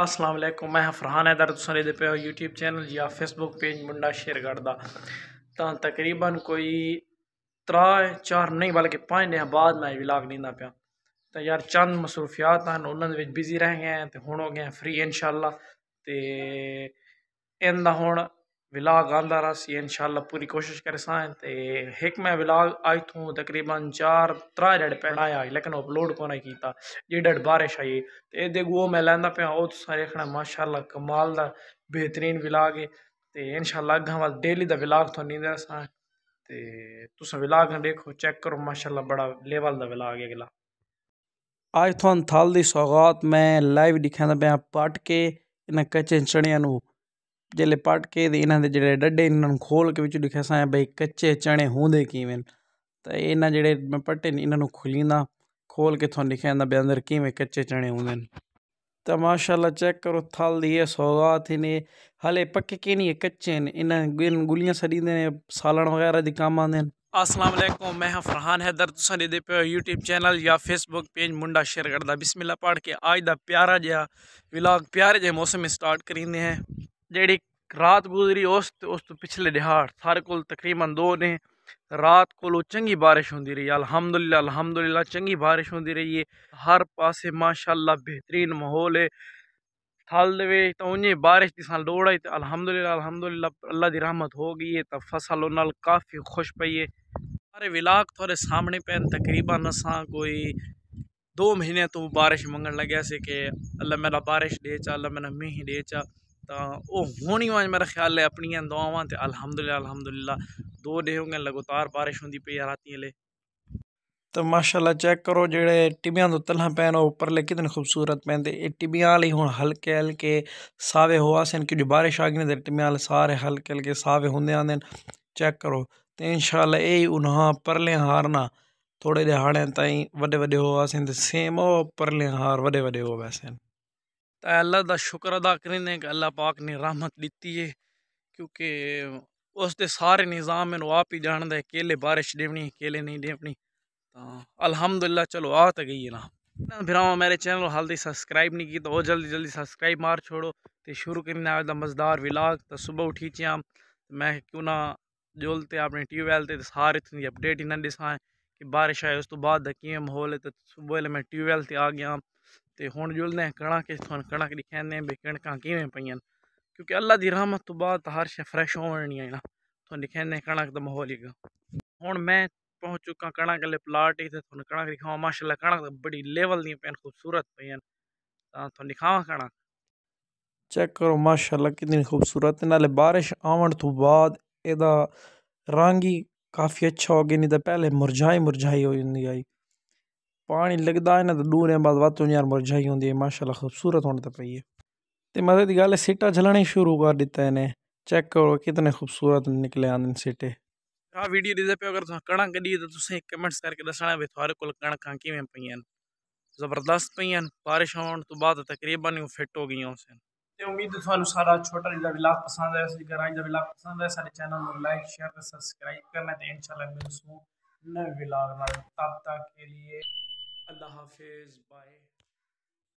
अस्सलाम वालेकुम मैं फरहान हैदर तुसें दे पे यूट्यूब चैनल या फेसबुक पेज मुंडा शेयर करता तो तकरीबन कोई त्रा चार नहीं बल्कि पाँच दिन बाद मैं विलाग नींदा पाया तो यार चंद मसरूफियात हैं उन्होंने बिजी रह गए हैं तो हूँ हो गए फ्री इनशाला तो हूँ व्लाग आंदा रस ये इनशाला पूरी कोशिश कर सां ते हिकु में व्लाग आई थूं तकरीबन चार त्रा डेड पहिरां आया लेकिन अपलोड कोन किया जे डेड बारिश आई ते एह्दे उहो में लैंदा पिया ओह् तुसें दिक्खना माशाल्लाह कमाल का बेहतरीन व्लाग है तो इनशाला अगर बाद डेली का व्लाग थुआनू नींद रसां ते तुस व्लाग देखो चेक करो माशाल्लाह बड़ा लेवल का व्लाग है अगला आज थोन थाल दी सौगात मैं लाइव दिखांदा पाया पट के इन्हें कच्चे चणियां जल्द पटके तो इन्हें जो डे इन खोल के बच्चों लिखा सा बी कच्चे चने होंगे किमें तो इन्ह जे मैं पट्टे इन्हों खुलींदा खोल के थोड़ा लिखा जाता बंदर किमें कच्चे चने होंगे तो माशाला चेक करो थल दी है सौगात इन हले पक्के नहीं है कच्चे इन्हें गुलियाँ सड़ी देने सालन वगैरह के काम आते हैं असलम मैं हाँ फरहान हैदर तुम्हें पे यूट्यूब चैनल या फेसबुक पेज मुंडा शेयर करता बिस्मिल्ला पढ़ के आज का प्यारा जहाँ विलाग प्यारे जहा मौसम में स्टार्ट करी हैं जी रात गुजरी उस उस तो पिछले दिहाड़ सारे को तकरीबन दो ने रात को चंकी बारिश होंगी रही अलहमदुल्ला अलहमदुल्ला चंकी बारिश होंगी रही है हर पास माशाला बेहतरीन माहौल है थल दे तो उ बारिश की साल सौड़ आई तो अलहमदुल्ला अलहमदुल्ला अल्लाह की रहमत हो गई है तो फसल उन काफ़ी खुश पई है सारे विलाक थोड़े सामने पे तकरीबन असा कोई दो महीने तू बारिश मंगन लगे से कि अल्लाह मेरा बारिश दे चा अल्लाह मेरा मीह दे चा ਤਾਂ ਉਹ ਹੋਣੀ ਵਾਂ ਮੇਰਾ ਖਿਆਲ ਹੈ ਆਪਣੀਆਂ ਦੁਆਵਾਂ ਤੇ ਅਲਹਮਦੁਲਿਲਾ ਅਲਹਮਦੁਲਿਲਾ ਦੋ ਡੇ ਹੋ ਗਏ ਲਗਾਤਾਰ ਬਾਰਿਸ਼ ਹੁੰਦੀ ਪਈ ਆ ਰਾਤੀਂ ਲੈ ਤਾਂ ਮਾਸ਼ਾਅੱਲਾ ਚੈੱਕ ਕਰੋ ਜਿਹੜੇ ਟਿਬਿਆਂ ਤੋਂ ਤਲਾਂ ਪੈਣ ਉਹ ਉੱਪਰਲੇ ਕਿਤਨ ਖੂਬਸੂਰਤ ਪੈਂਦੇ ਇਹ ਟਿਬਿਆਂ ਲਈ ਹੁਣ ਹਲਕੇ ਹਲਕੇ ਸਾਵੇ ਹੋਆ ਸਨ ਕਿ ਜੋ ਬਾਰਿਸ਼ ਆ ਗਈ ਨੇ ਟਿਬਿਆਂ ਵਾਲੇ ਸਾਰੇ ਹਲਕੇ ਹਲਕੇ ਸਾਵੇ ਹੁੰਦੇ ਆਂਦੇ ਚੈੱਕ ਕਰੋ ਤੇ ਇਨਸ਼ਾਅੱਲਾ ਇਹ ਉਹਨਾਂ ਪਰਲੇ ਹਾਰਨਾ ਥੋੜੇ ਦਿਹਾੜਿਆਂ ਤਾਈਂ ਵੱਡੇ ਵੱਡੇ ਹੋਆ ਸਨ ਤੇ ਸੇਮ ਉਹ ਪਰਲੇ ਹਾਰ ਵੱਡੇ ਵੱਡੇ ਹੋ ਵੈਸੇ तो अल्लाह का शुक्र अदा करें कि अल्लाह पाक ने रहमत दीती है क्योंकि उसके सारे निज़ाम मैं आप ही जानता है केले बारिश देवनी केले नहीं ਨਹੀਂ ਦੇਵਣੀ अलहमदुल्ला चलो आ तो गई है ना ਨਾ मेरे चैनल हाल ही सबसक्राइब नहीं की तो वो जल्दी जल्दी सबसक्राइब मार छोड़ो तो शुरू करें आज का मज़ेदार विलाग तो सुबह उठी मैं क्यों ना जोलते अपने ट्यूबवैल से सारे इतनी अपडेट ही ना दिसाएँ कि बारिश आए उस तो बाद किए माहौल है तो सुबह मैं ट्यूबवैल से आ गया तो हूँ जुलदे कड़ा कणक दिखाने भी कणक कि पईन क्योंकि अल्लाह की रहमत तो बाद हर शे फ्रैश होनी ना दिखाने कणक का माहौल ही हूँ मैं पहुंच चुका कणक ले प्लाट ही कणक दिखावा माशाला कणक बड़ी लेवल दी पैन खूबसूरत पईन थोन दिखावा कणक चेक करो माशा कितनी खूबसूरत ना बारिश आवन तो बाद रंग ही काफ़ी अच्छा हो गया नहीं तो पहले मुरझाई मुरझाई होती आई पानी लगता है ना तो दूर बाद वातों यार मुरझाई होती है माशाला खूबसूरत होने पई है तो मजे की गल सीटा जलने शुरू कर दिता इन्हें चेक करो कितने खूबसूरत निकले आते हैं सीटे हाँ वीडियो दिते पे अगर कणक कड़ी तो तुम कमेंट्स करके दसना भी थोड़े को कणक कि पई जबरदस्त पई बारिश आने तो बाद तकरीबन फिट हो गई उस उम्मीद थानू सारा छोटा जो ब्लाग पसंद है ग्राई ग्रां जिला पसंद है सारे चैनल को लाइक शेयर सब्सक्राइब करना तो शाला मिलसू नए ब्लाग तब तक के लिए Allah Hafiz. Bye.